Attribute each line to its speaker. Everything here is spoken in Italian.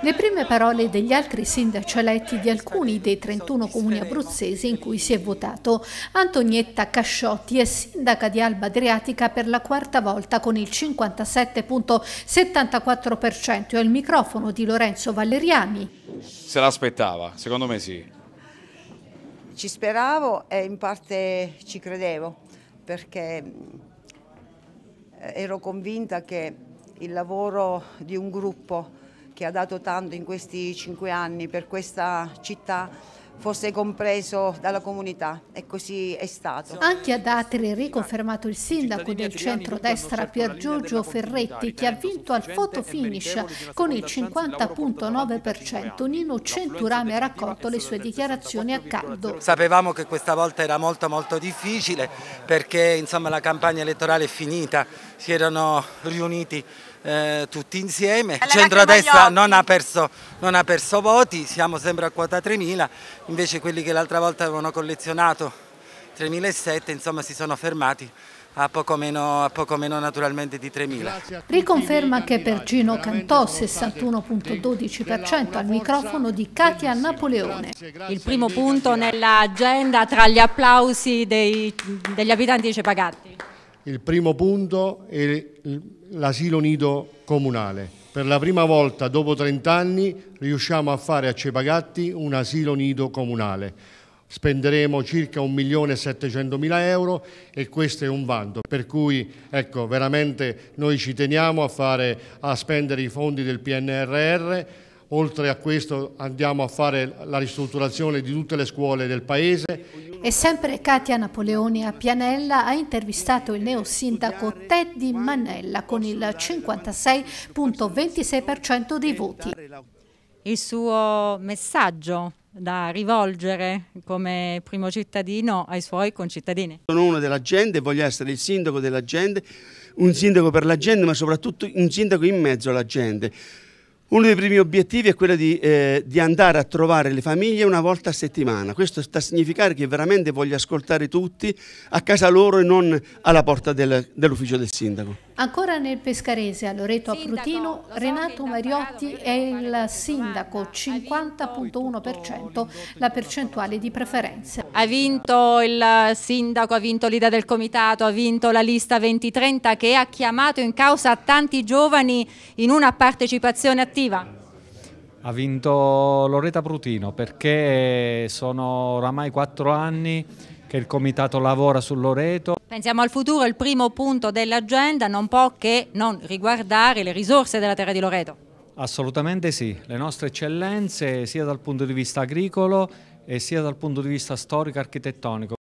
Speaker 1: Le prime parole degli altri sindaci eletti di alcuni dei 31 comuni abruzzesi in cui si è votato. Antonietta Casciotti è sindaca di Alba Adriatica per la quarta volta con il 57,74% e il microfono di Lorenzo Valeriani.
Speaker 2: Se l'aspettava, secondo me sì. Ci speravo e in parte ci credevo perché eh, ero convinta che il lavoro di un gruppo che ha dato tanto in questi cinque anni per questa città fosse compreso dalla comunità e così è stato. Anche
Speaker 1: ad Atri riconfermato il sindaco del centro-destra certo Pier Giorgio Ferretti che ha vinto al foto finish con il 50.9%. Nino Centurame ha raccolto le sue dichiarazioni a caldo.
Speaker 2: Sapevamo che questa volta era molto molto difficile perché insomma, la campagna elettorale è finita, si erano riuniti eh, tutti insieme. Il centrodestra non ha, perso, non ha perso voti, siamo sempre a quota 3.000 invece quelli che l'altra volta avevano collezionato 3.700 insomma si sono fermati a poco, meno, a poco meno, naturalmente di 3.000.
Speaker 1: Riconferma che per Gino Cantò 61.12% al microfono di Katia Napoleone.
Speaker 3: Il primo punto nell'agenda tra gli applausi dei, degli abitanti di Cepagatti.
Speaker 4: Il primo punto è l'asilo nido comunale. Per la prima volta dopo 30 anni riusciamo a fare a Cepagatti un asilo nido comunale. Spenderemo circa 1.700.000 euro e questo è un vanto, per cui ecco, veramente noi ci teniamo a, fare, a spendere i fondi del PNRR, oltre a questo andiamo a fare la ristrutturazione di tutte le scuole del Paese.
Speaker 1: E sempre Katia Napoleoni a Pianella ha intervistato il neosindaco Teddy Manella con il 56.26% dei voti.
Speaker 3: Il suo messaggio da rivolgere come primo cittadino ai suoi concittadini.
Speaker 5: Sono uno della gente, voglio essere il sindaco della gente, un sindaco per la gente, ma soprattutto un sindaco in mezzo alla gente. Uno dei primi obiettivi è quello di, eh, di, andare a trovare le famiglie una volta a settimana. Questo sta a significare che veramente voglio ascoltare tutti a casa loro e non alla porta del, dell'ufficio del sindaco.
Speaker 1: Ancora nel Pescarese, a Loreto Aprutino, Renato Mariotti è il sindaco, 50.1% la
Speaker 3: percentuale di preferenze. Ha vinto il sindaco, ha vinto l'idea del comitato, ha vinto la lista 2030 che ha chiamato in causa tanti giovani in una partecipazione attiva.
Speaker 2: Ha vinto Loreto Aprutino perché sono oramai quattro anni che il comitato lavora su Loreto
Speaker 3: Pensiamo al futuro, il primo punto dell'agenda non può che non riguardare le risorse della terra di Loreto.
Speaker 2: Assolutamente sì, le nostre eccellenze sia dal punto di vista agricolo sia dal punto di vista storico-architettonico.